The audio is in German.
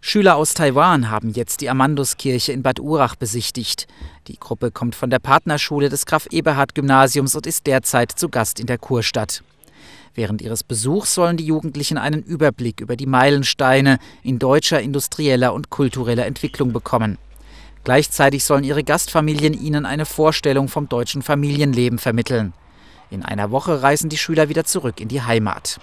Schüler aus Taiwan haben jetzt die Amanduskirche in Bad Urach besichtigt. Die Gruppe kommt von der Partnerschule des Graf-Eberhard-Gymnasiums und ist derzeit zu Gast in der Kurstadt. Während ihres Besuchs sollen die Jugendlichen einen Überblick über die Meilensteine in deutscher industrieller und kultureller Entwicklung bekommen. Gleichzeitig sollen ihre Gastfamilien ihnen eine Vorstellung vom deutschen Familienleben vermitteln. In einer Woche reisen die Schüler wieder zurück in die Heimat.